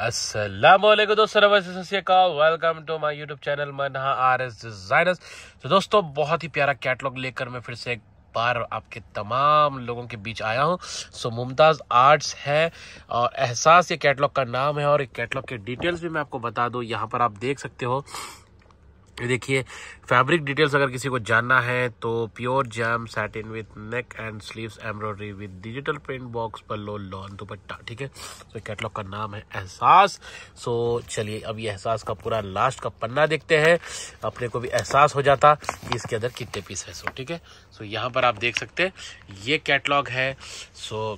असलम दोस्तों नमस्ते सत्या welcome to my YouTube channel Manha R S designers तो दोस्तों बहुत ही प्यारा कैटलॉग लेकर मैं फिर से एक बार आपके तमाम लोगों के बीच आया हूँ सो मुमताज़ आर्ट्स है और एहसास ये कैटलॉग का नाम है और कैटलॉग के डिटेल्स भी मैं आपको बता दूँ यहाँ पर आप देख सकते हो ये देखिए फैब्रिक डिटेल्स अगर किसी को जानना है तो pure jam satin with neck and sleeves embroidery with digital print box pallu lawn dupatta ठीक है तो कैटलॉग का नाम है एहसास सो चलिए अब ये एहसास का पूरा लास्ट का पन्ना देखते हैं अपने को भी एहसास हो जाता कि इसके अंदर कितने पीस है सो ठीक है सो यहाँ पर आप देख सकते हैं ये कैटलॉग है सो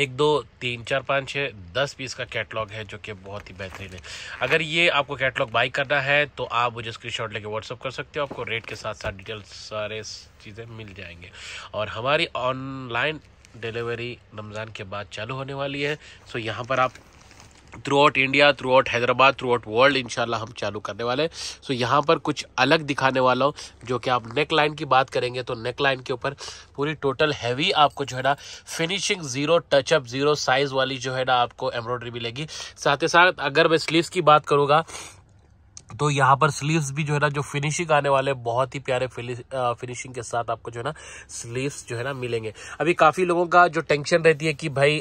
एक दो तीन चार पाँच छः दस पीस का कैटलॉग है जो कि बहुत ही बेहतरीन है अगर ये आपको कैटलॉग बाई करना है तो आप मुझे शॉट लेके व्हाट्सअप कर सकते हो आपको रेट के साथ साथ डिटेल्स सारे चीज़ें मिल जाएंगे और हमारी ऑनलाइन डिलीवरी रमज़ान के बाद चालू होने वाली है सो यहाँ पर आप throughout India throughout Hyderabad throughout world इनशाला हम चालू करने वाले हैं सो so, यहाँ पर कुछ अलग दिखाने वाला हूँ जो कि आप नेक लाइन की बात करेंगे तो नेक लाइन के ऊपर पूरी टोटल हैवी आपको जो है ना finishing zero touch up zero size वाली जो है ना आपको एम्ब्रॉयडरी मिलेगी साथ ही साथ अगर मैं स्लीव्स की बात करूँगा तो यहाँ पर स्लीव्स भी जो है ना जो फिनिशिंग आने वाले बहुत ही प्यारे फिनिशिंग के साथ आपको जो है ना स्लीव्स जो है ना मिलेंगे अभी काफ़ी लोगों का जो टेंशन रहती है कि भाई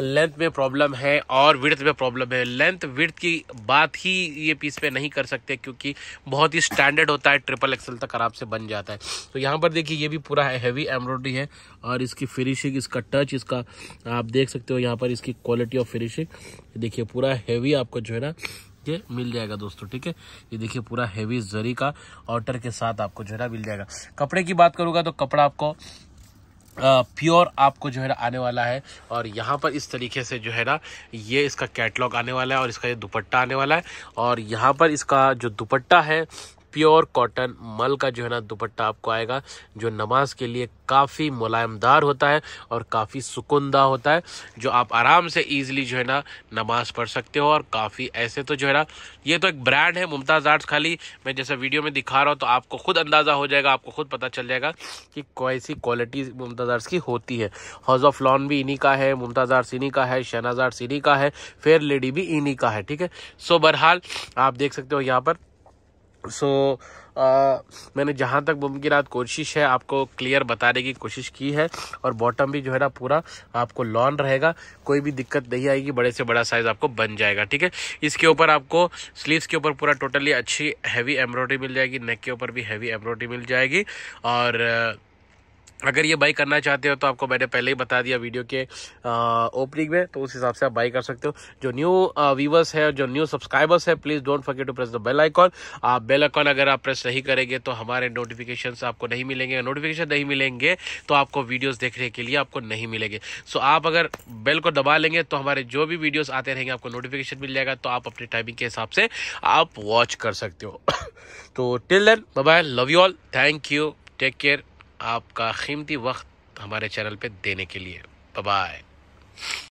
लेंथ में प्रॉब्लम है और विर्थ में प्रॉब्लम है लेंथ विर्थ की बात ही ये पीस पे नहीं कर सकते क्योंकि बहुत ही स्टैंडर्ड होता है ट्रिपल एक्सल तक आराम से बन जाता है तो यहाँ पर देखिए ये भी पूरा हैवी एम्ब्रॉयडरी है और इसकी फिनिशिंग इसका टच इसका आप देख सकते हो यहाँ पर इसकी क्वालिटी ऑफ फिनिशिंग देखिए पूरा हैवी आपको जो है ना के मिल जाएगा दोस्तों ठीक है ये देखिए पूरा हेवी जरी का आउटर के साथ आपको जो है ना मिल जाएगा कपड़े की बात करूँगा तो कपड़ा आपको प्योर आपको जो है ना आने वाला है और यहाँ पर इस तरीके से जो है ना ये इसका कैटलॉग आने वाला है और इसका ये दुपट्टा आने वाला है और यहाँ पर इसका जो दुपट्टा है प्योर कॉटन मल का जो है ना दुपट्टा आपको आएगा जो नमाज के लिए काफ़ी मुलायमदार होता है और काफ़ी सुकुंदा होता है जो आप आराम से ईजिली जो है ना नमाज पढ़ सकते हो और काफ़ी ऐसे तो जो है ना ये तो एक ब्रांड है मुमताज़ आर्ट्स खाली मैं जैसे वीडियो में दिखा रहा हूँ तो आपको खुद अंदाज़ा हो जाएगा आपको खुद पता चल जाएगा कि कैसी क्वालिटी मुमताज़ आर्ट्स की होती है हाउस ऑफ लॉन भी इन्हीं का है मुमताज़ आर्ट्स इन्हीं का है शहनाज आर्ट्स इन्हीं का है फेयर लेडी भी इन्हीं का है ठीक है सो बहरहाल आप देख सकते हो यहाँ पर सो so, uh, मैंने जहाँ तक मुमकिन कोशिश है आपको क्लियर बताने की कोशिश की है और बॉटम भी जो है ना पूरा आपको लॉन रहेगा कोई भी दिक्कत नहीं आएगी बड़े से बड़ा साइज़ आपको बन जाएगा ठीक है इसके ऊपर आपको स्लीव्स के ऊपर पूरा टोटली अच्छी हैवी एम्ब्रॉयडरी मिल जाएगी नेक के ऊपर भी हैवी एम्ब्रॉयडरी मिल जाएगी और uh, अगर ये बाई करना चाहते हो तो आपको मैंने पहले ही बता दिया वीडियो के ओपनिंग में तो उस हिसाब से आप बाई कर सकते हो जो न्यू व्यूवर्स है जो न्यू सब्सक्राइबर्स है please don't forget to press the bell icon आप बेल आइकॉन अगर आप प्रेस नहीं करेंगे तो हमारे नोटिफिकेशन आपको नहीं मिलेंगे नोटिफिकेशन नहीं मिलेंगे तो आपको वीडियोज़ देखने के लिए आपको नहीं मिलेंगे सो so, आप अगर बेल को दबा लेंगे तो हमारे जो भी वीडियोज़ आते रहेंगे आपको नोटिफिकेशन मिल जाएगा तो आप अपने टाइमिंग के हिसाब से आप वॉच कर सकते हो तो till then bye love you all thank you take care आपका कीमती वक्त हमारे चैनल पे देने के लिए बाय